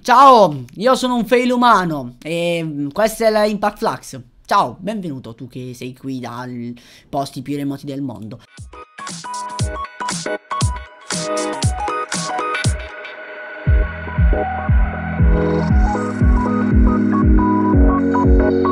Ciao, io sono un fail umano e mm, questo è la Impact Flux. Ciao, benvenuto tu che sei qui dai posti più remoti del mondo. Thank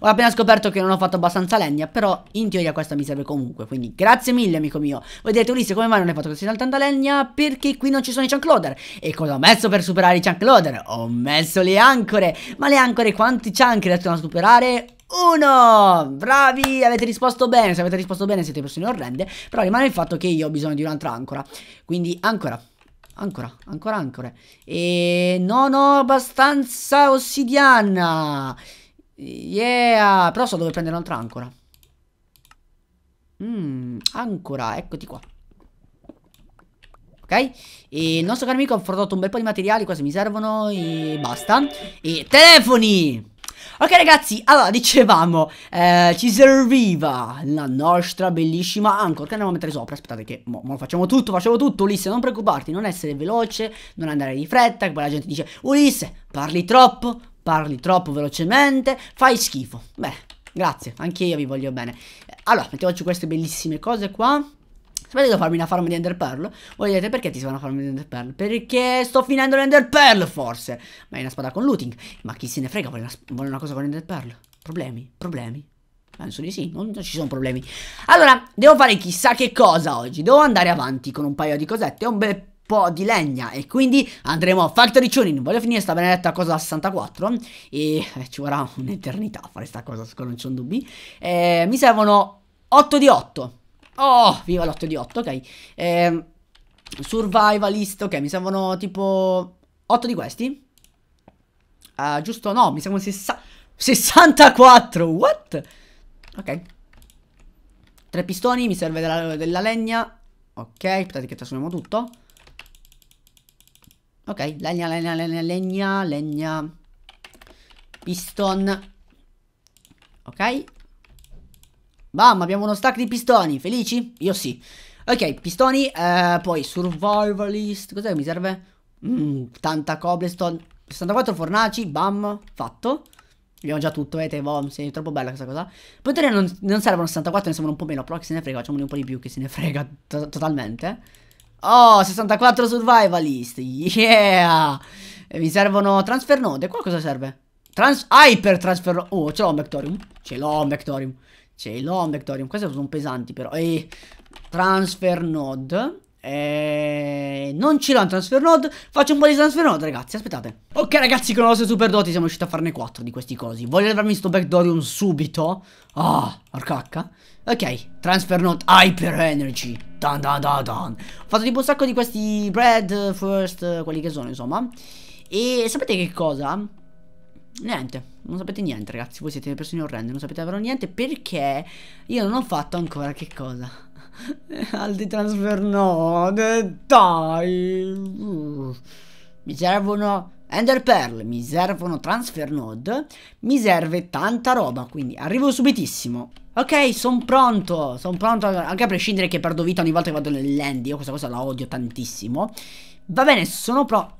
Ho appena scoperto che non ho fatto abbastanza legna, però in teoria questa mi serve comunque, quindi grazie mille amico mio. Voi direte Ulisse come mai non hai fatto così tanta legna? Perché qui non ci sono i chunk loader. E cosa ho messo per superare i chunk loader? Ho messo le ancore. Ma le ancore quanti chunk restano a superare? Uno! Bravi, avete risposto bene. Se avete risposto bene siete persone orrende. Però rimane il fatto che io ho bisogno di un'altra ancora. Quindi ancora. Ancora, ancora, ancora. E non ho abbastanza ossidiana. Yeah! Però so dove prendere un'altra ancora. Mmm, ancora, eccoti qua. Ok? E il nostro caro amico ha fornito un bel po' di materiali, quasi mi servono e basta. E telefoni! Ok ragazzi, allora dicevamo, eh, ci serviva la nostra bellissima anchor che andiamo a mettere sopra, aspettate che mo, mo facciamo tutto, facciamo tutto Ulisse, non preoccuparti, non essere veloce, non andare di fretta, che poi la gente dice Ulisse, parli troppo, parli troppo velocemente, fai schifo. Beh, grazie, anche io vi voglio bene. Allora, mettiamoci queste bellissime cose qua. Sapete devo farmi una farm di Ender Pearl? Voi direte perché ti serve una farm di Ender Pearl? Perché sto finendo l'Ender Pearl forse! Ma è una spada con looting. Ma chi se ne frega vuole una, vuole una cosa con Ender Pearl? Problemi? Problemi? Penso di sì, non, non, ci sono problemi. Allora, devo fare chissà che cosa oggi. Devo andare avanti con un paio di cosette. È un bel po' di legna e quindi andremo a Factory Tuning. Voglio finire sta benedetta cosa a 64 e eh, ci vorrà un'eternità a fare sta cosa, non c'è un dubbio. Eh, mi servono 8 di 8. Oh, viva l'8 di 8, ok. Eh, survivalist, ok, mi servono tipo 8 di questi. Uh, giusto, no, mi servono 64, what? Ok. Tre pistoni, mi serve della, della legna. Ok, aspettate che trasformiamo tutto. Ok, legna, legna, legna, legna, legna. Piston. Ok. Bam, abbiamo uno stack di pistoni. Felici? Io sì. Ok, pistoni. Eh, poi survivalist. Cos'è che mi serve? Mm, 80 cobblestone. 64 fornaci. Bam, fatto. Abbiamo già tutto, eh, Tevo, sei troppo bella questa cosa. Potere non, non servono 64, ne servono un po' meno, però che se ne frega, facciamone un po' di più, che se ne frega to totalmente. Oh, 64 survivalist. Yeah. E mi servono transfer node. Qua cosa serve? Trans hyper transfer node. Oh, ce l'ho un vectorium. Ce l'ho un vectorium. Ce l'ho un vectorium. Queste sono pesanti però. E eh, transfer node. Eh, non ci l'ho un transfer node. Faccio un po' di transfer node, ragazzi. Aspettate. Ok, ragazzi, con le nostre super doti siamo riusciti a farne 4 di questi cosi. Voglio levarmi sto backdorium subito. Ah, arcacca. Ok, transfer node hyper energy. Dun dun dun dun. Ho fatto tipo un sacco di questi bread first, quelli che sono, insomma. E sapete che cosa? Niente, non sapete niente ragazzi, voi siete persone orrende, non sapete davvero niente perché io non ho fatto ancora che cosa? Aldi transfer no, dai. Mi servono Ender Pearl, mi servono Transfer Node, mi serve tanta roba, quindi arrivo subitissimo. Ok, sono pronto, sono pronto, anche a prescindere che perdo vita ogni volta che vado nel land, io questa cosa la odio tantissimo. Va bene, sono pronto.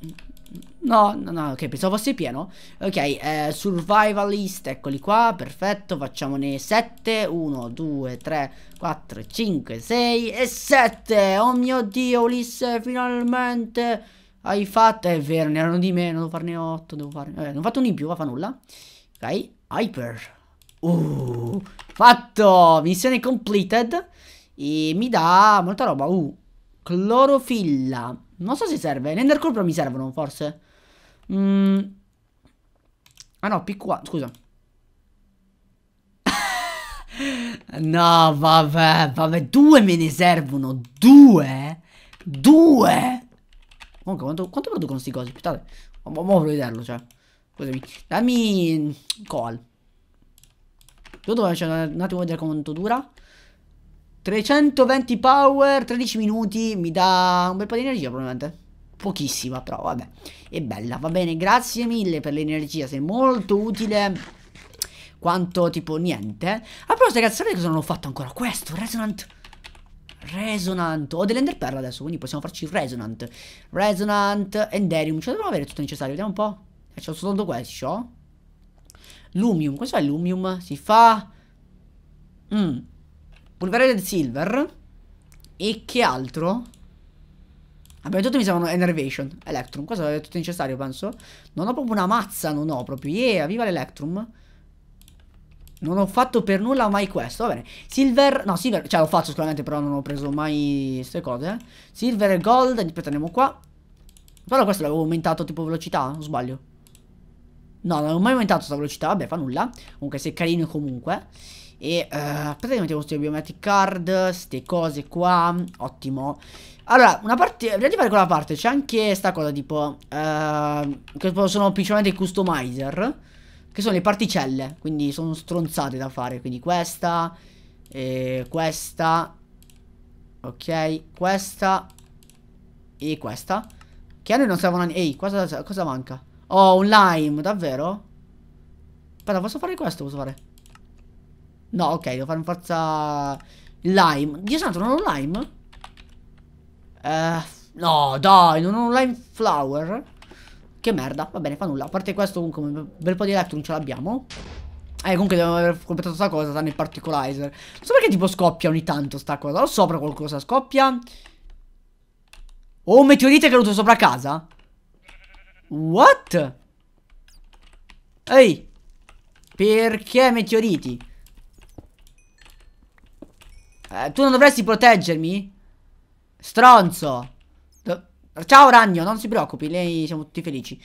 No, no, no, ok, pensavo fosse pieno. Ok, eh, survivalist, eccoli qua, perfetto, facciamone 7, 1, 2, 3, 4, 5, 6 e 7. Oh mio Dio, Ulisse, finalmente hai fatto... È vero, ne erano di meno, devo farne 8, devo farne... Eh, non ho fatto un in più, va fa nulla. Ok, hyper. Uh, fatto! Missione completed. E mi dà molta roba. Uh, clorofilla. Non so se serve, Nether Corp mi servono, forse. Mm. Ah no, p scusa. no, vabbè, vabbè, due me ne servono, due? Due? Comunque, quanto, quanto producono questi cosi? Aspettate, mo, voglio vederlo, cioè. Scusami, dammi call. Io dovevo cioè, un attimo vedere quanto dura. 320 power, 13 minuti, mi dà un bel po' di energia probabilmente pochissima, però vabbè, è bella. Va bene, grazie mille per l'energia, sei molto utile. Quanto tipo niente. Ah, però ragazzi, sapete cosa non ho fatto ancora? Questo, Resonant. Resonant. Ho delle Enderpearl adesso, quindi possiamo farci Resonant. Resonant, Enderium. Cioè, dobbiamo avere tutto necessario, vediamo un po'. C'è eh, c'ho soltanto questo. Lumium, questo è Lumium. Si fa... Mmm Pulvere silver. E che altro? Abbiamo detto mi servono Enervation, Electrum. Questo è tutto necessario, penso. Non ho proprio una mazza, non ho proprio. Yeah, viva l'Electrum. Non ho fatto per nulla mai questo. Va bene. Silver. No, silver. Cioè, lo faccio sicuramente, però non ho preso mai queste cose. Eh. Silver e gold. Aspetta, andiamo qua. Però questo l'avevo aumentato tipo velocità. O sbaglio? No, non avevo mai aumentato questa velocità. Vabbè, fa nulla. Comunque, se carino comunque. E uh, che mettiamo queste biometric card, queste cose qua, ottimo allora, una parte, prima di fare quella parte, c'è anche sta cosa tipo, eh, che sono principalmente i customizer, che sono le particelle, quindi sono stronzate da fare, quindi questa, e questa, ok, questa e questa, che a noi non servono ehi, cosa, cosa manca? Oh, un lime, davvero? Aspetta, posso fare questo, posso fare? No, ok, devo fare un forza lime, Dio santo, non ho lime? Eh, no, dai, non ho un lime flower. Che merda, va bene, fa nulla. A parte questo, comunque, un bel po' di electron ce l'abbiamo. Eh, comunque dobbiamo aver completato questa cosa, tranne il particularizer. Non so perché tipo scoppia ogni tanto sta cosa. Lo sopra qualcosa, scoppia. Oh, un meteorite è caduto sopra casa. What? Ehi. Perché meteoriti? Eh, tu non dovresti proteggermi? Stronzo. Ciao ragno, non si preoccupi, lei siamo tutti felici.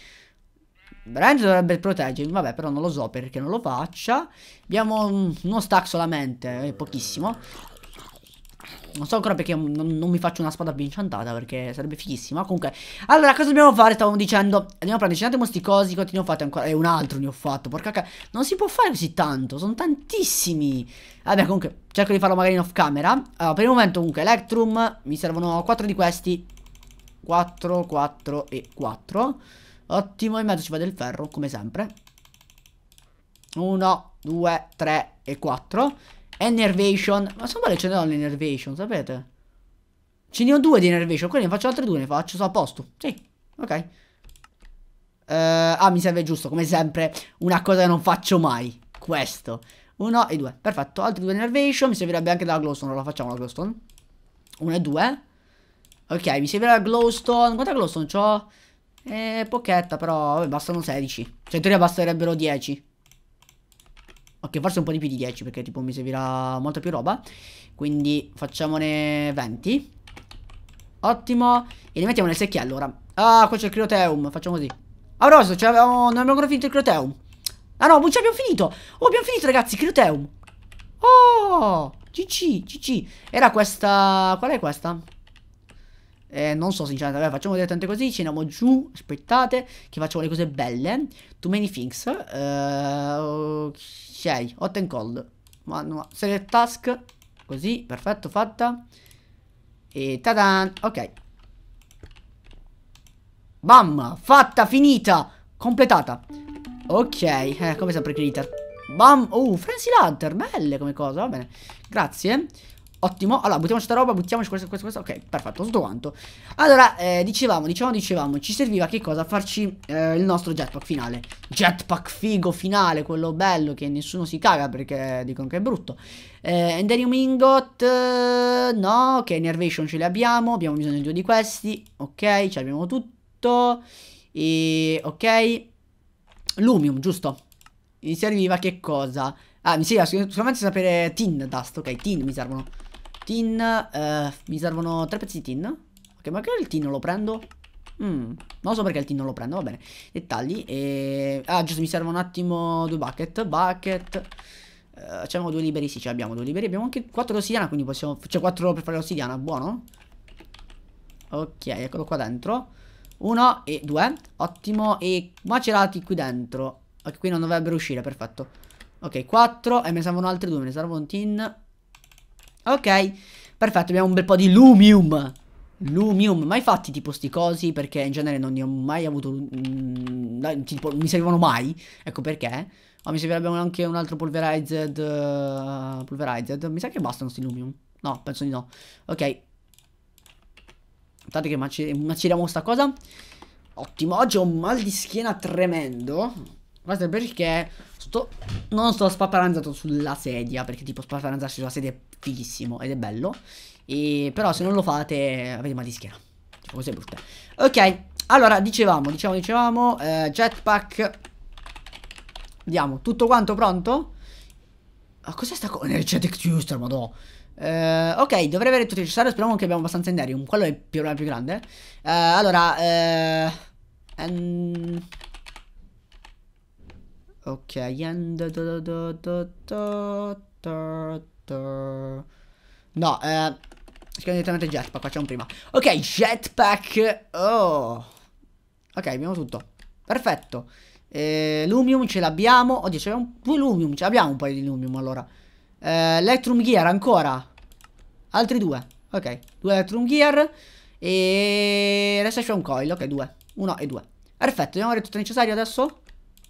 Ragno dovrebbe proteggermi, vabbè, però non lo so perché non lo faccia. Abbiamo uno stack solamente, eh, pochissimo. Non so ancora perché non, non mi faccio una spada più incantata perché sarebbe fighissima. Comunque, allora cosa dobbiamo fare? Stavamo dicendo, andiamo a prendere, attimo sti cosi, quanti ne ho fatti ancora? E eh, un altro ne ho fatto, porca cacca. Non si può fare così tanto, sono tantissimi. Vabbè, comunque, cerco di farlo magari in off camera. Allora, per il momento comunque, Electrum, mi servono 4 di questi. 4, 4 e 4. Ottimo, in mezzo ci va del ferro, come sempre. 1, 2, 3 e 4. Enervation. Ma sono quale ce ne ho le sapete? Ce ne ho due di Enervation, quindi ne faccio altre due, ne faccio, sono a posto. Sì, ok. Uh, ah, mi serve giusto, come sempre, una cosa che non faccio mai. Questo. Uno e due. Perfetto, altri due Enervation. Mi servirebbe anche dalla Glowstone, allora facciamo la Glowstone. Uno e due. Ok, mi servirà la Glowstone. Quanta Glowstone c'ho? Eh, pochetta, però vabbè, bastano 16. Cioè, in teoria basterebbero 10. Ok, forse un po' di più di 10 perché tipo mi servirà molta più roba. Quindi facciamone 20. Ottimo. E li mettiamo nel secchiello ora. Ah, qua c'è il crioteum. Facciamo così. Ah, rosso, cioè, oh, non abbiamo ancora finito il crioteum. Ah no, ci abbiamo finito. Oh, abbiamo finito ragazzi, crioteum. Oh, GC, GC. Era questa... Qual è questa? Eh, non so sinceramente, vabbè, facciamo direttamente così, ci andiamo giù, aspettate, che facciamo le cose belle. Too many things. Uh, ok. Ok, hot and cold. Manual. Select task. Così, perfetto, fatta. E tadan. Ok. Bam, fatta, finita, completata. Ok, eh, come sempre Critter. Bam, oh, Frenzy Lanter, belle come cosa, va bene. Grazie. Ottimo, allora buttiamoci questa roba, buttiamoci questo, questo, questo, ok, perfetto, tutto quanto Allora, eh, dicevamo, dicevamo, dicevamo, ci serviva che cosa? Farci eh, il nostro jetpack finale Jetpack figo finale, quello bello che nessuno si caga perché dicono che è brutto eh, Enderium ingot, eh, no, ok, Nervation ce li abbiamo, abbiamo bisogno di due di questi Ok, ce l'abbiamo tutto E, ok Lumium, giusto? Mi serviva che cosa? Ah, mi serviva sicuramente sapere tin dust, ok, tin mi servono Tin, eh, mi servono tre pezzi di tin. Ok, magari il tin non lo prendo? Mm, non so perché il tin non lo prendo, va bene. Dettagli. E... Ah, giusto, mi servono un attimo due bucket. Bucket. Uh, eh, abbiamo due liberi, sì, ce l'abbiamo due liberi. Abbiamo anche quattro d'ossidiana, quindi possiamo... C'è cioè, quattro per fare l'ossidiana, buono. Ok, eccolo qua dentro. Uno e due, ottimo. E macerati qui dentro. Ok, qui non dovrebbero uscire, perfetto. Ok, quattro. E me ne servono altri due, me ne servono un tin. Ok, perfetto, abbiamo un bel po' di Lumium. Lumium, mai fatti tipo sti cosi perché in genere non ne ho mai avuto, mh, mm, tipo, mi servivano mai, ecco perché. Ma oh, mi servirebbe anche un altro pulverized, uh, pulverized, mi sa che bastano sti Lumium. No, penso di no. Ok. Aspettate che maci maceriamo sta cosa. Ottimo, oggi ho un mal di schiena tremendo. Questo è perché sto, non sto spaparanzato sulla sedia, perché tipo spaparanzarsi sulla sedia è fighissimo ed è bello. E, però se non lo fate avete mal di schiena. Tipo, cose brutte. Ok, allora dicevamo, dicevamo, dicevamo, eh, jetpack. Vediamo, tutto quanto pronto? Ah, cos'è sta cosa? Energetic eh, Twister, madò. Uh, ok, dovrei avere tutto il necessario. Speriamo che abbiamo abbastanza Enderium. Quello è il problema più grande. Uh, allora, uh, Ok, and... Do, do, do, no, eh... Schiamo direttamente jetpack, facciamo prima. Ok, jetpack. Oh. Ok, abbiamo tutto. Perfetto. Eh, lumium ce l'abbiamo. Oddio, c'abbiamo due lumium. Ce l'abbiamo un paio di lumium allora. Eh, electrum gear ancora. Altri due. Ok, due electrum gear. E... Recession coil. Ok, due. Uno e due. Perfetto, dobbiamo avere tutto necessario adesso.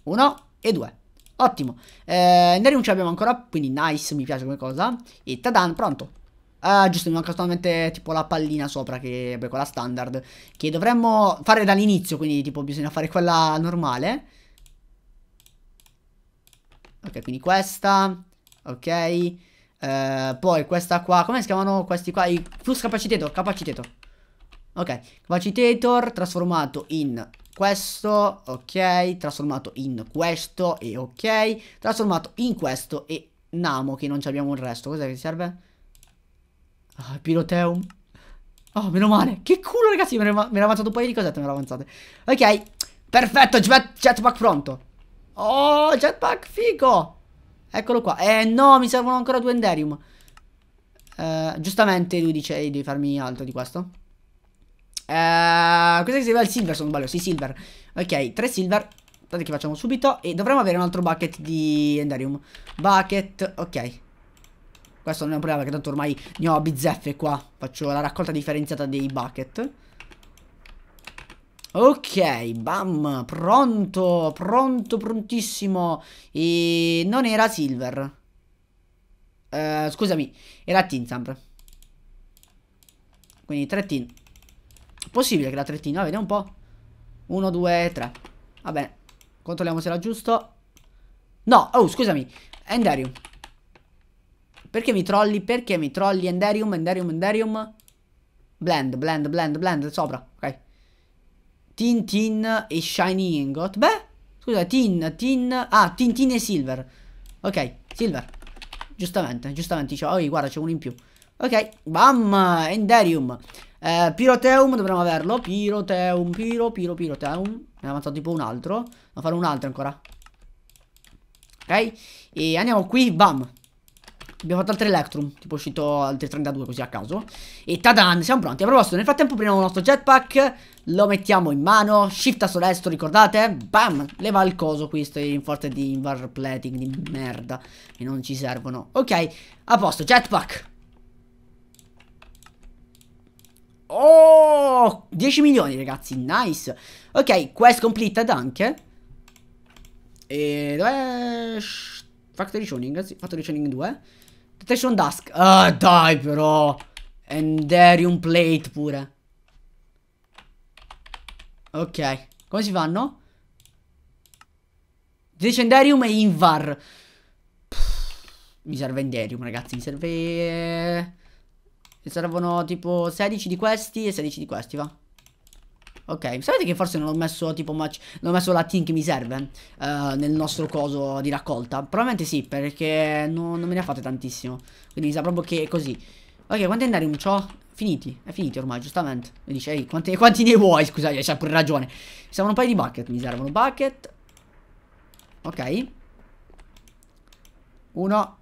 Uno e 2. Ottimo. Eh, Nerium ce l'abbiamo ancora, quindi nice, mi piace come cosa. E tadan, pronto. Ah, giusto, mi manca solamente tipo la pallina sopra, che è quella standard, che dovremmo fare dall'inizio, quindi tipo bisogna fare quella normale. Ok, quindi questa, ok, eh, poi questa qua, come si chiamano questi qua? I plus capacitator, capacitator. Ok, capacitator trasformato in questo, ok, trasformato in questo e ok, trasformato in questo e Namo che non abbiamo il resto, cos'è che serve? Ah, Piroteum. Oh, meno male, che culo ragazzi, mi ero avanzato un paio di cosette, me ne avanzate. Ok, perfetto, jet jetpack pronto. Oh, jetpack figo. Eccolo qua. Eh no, mi servono ancora due enderium. Eh, giustamente lui dice eh, devi farmi altro di questo. Uh, eh, questo che serviva il silver, sono sbaglio, sì, silver. Ok, tre silver. Aspetta che facciamo subito. E dovremmo avere un altro bucket di Enderium. Bucket, ok. Questo non è un problema, perché tanto ormai ne ho bizzeffe qua. Faccio la raccolta differenziata dei bucket. Ok, bam, pronto, pronto, prontissimo. E non era silver. Uh, scusami, era tin sempre. Quindi tre tin. Possibile che la trettina, vediamo un po'. 1, 2, 3. Va bene. Controlliamo se era giusto. No, oh, scusami. Enderium. Perché mi trolli? Perché mi trolli? Enderium, Enderium, Enderium. Blend, blend, blend, blend, sopra. Ok. Tin, tin e shiny ingot. Beh, scusa, tin, tin. Ah, tin, tin e silver. Ok, silver. Giustamente, giustamente. oh, guarda, c'è uno in più. Ok, bam, Enderium. Eh, piroteum dovremmo averlo. Piroteum, piro, piro, piroteum. Ne è avanzato tipo un altro. Devo fare un altro ancora. Ok? E andiamo qui, bam. Abbiamo fatto altri Electrum, tipo uscito altri 32 così a caso. E tadan, siamo pronti. A proposito, nel frattempo prendiamo il nostro jetpack, lo mettiamo in mano, shift a destro, ricordate? Bam! Leva il coso qui, sto in forte di invar plating di merda, E non ci servono. Ok, a posto, jetpack. Oh, 10 milioni ragazzi, nice. Ok, quest completed anche. E dov'è? Factory tuning, sì, Factory tuning 2. Detection Dusk. Ah, dai però. Enderium Plate pure. Ok, come si fanno? Decenderium e Invar. Pff, mi serve Enderium, ragazzi, mi serve... Ne servono tipo 16 di questi e 16 di questi, va. Ok, sapete che forse non ho messo tipo match, non ho messo la team che mi serve uh, nel nostro coso di raccolta? Probabilmente sì, perché no, non me ne ha fatte tantissimo. Quindi mi sa proprio che è così. Ok, quanti andarium c'ho? Finiti, è finito ormai, giustamente. Mi dice, ehi, quanti, quanti ne vuoi? Scusa, c'ha pure ragione. Mi servono un paio di bucket, mi servono bucket. Ok. Uno.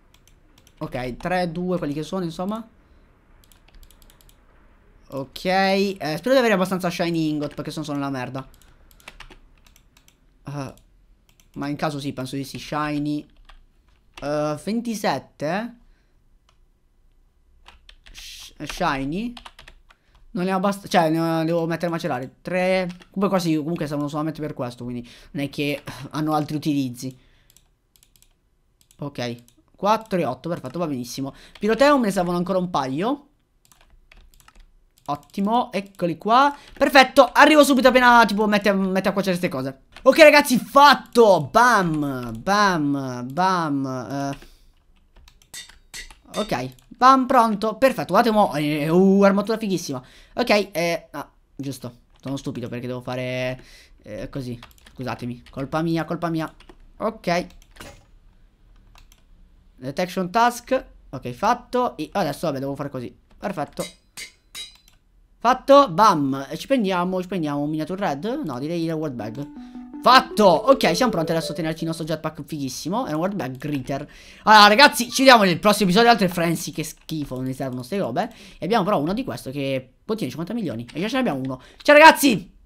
Ok, tre, due, quelli che sono, insomma. Ok, eh, spero di avere abbastanza shiny ingot perché sono solo la merda. Uh, ma in caso sì, penso di sì, shiny. Uh, eh, 27. Sh shiny. Non ne ho abbastanza, cioè ne, ho, devo mettere a macerare. 3. Comunque quasi, comunque stavano solamente per questo, quindi non è che hanno altri utilizzi. Ok, 4 e 8, perfetto, va benissimo. Piroteum ne servono ancora un paio. Ottimo, eccoli qua Perfetto, arrivo subito appena tipo mette, mette a cuocere queste cose Ok ragazzi, fatto Bam, bam, bam uh. Ok, bam, pronto Perfetto, guardate mo eh, eh, Uh, armatura fighissima Ok, eh, ah, giusto Sono stupido perché devo fare eh, così Scusatemi, colpa mia, colpa mia Ok Detection task Ok, fatto E adesso vabbè, devo fare così Perfetto Fatto, bam, e ci prendiamo, ci prendiamo un miniature red? No, direi il world bag. Fatto! Ok, siamo pronti adesso a tenerci il nostro jetpack fighissimo. È un world bag gritter. Allora, ragazzi, ci vediamo nel prossimo episodio altre frenzy, che schifo, non ne servono queste robe. E abbiamo però uno di questo che contiene boh, 50 milioni. E già ce ne abbiamo uno. Ciao ragazzi!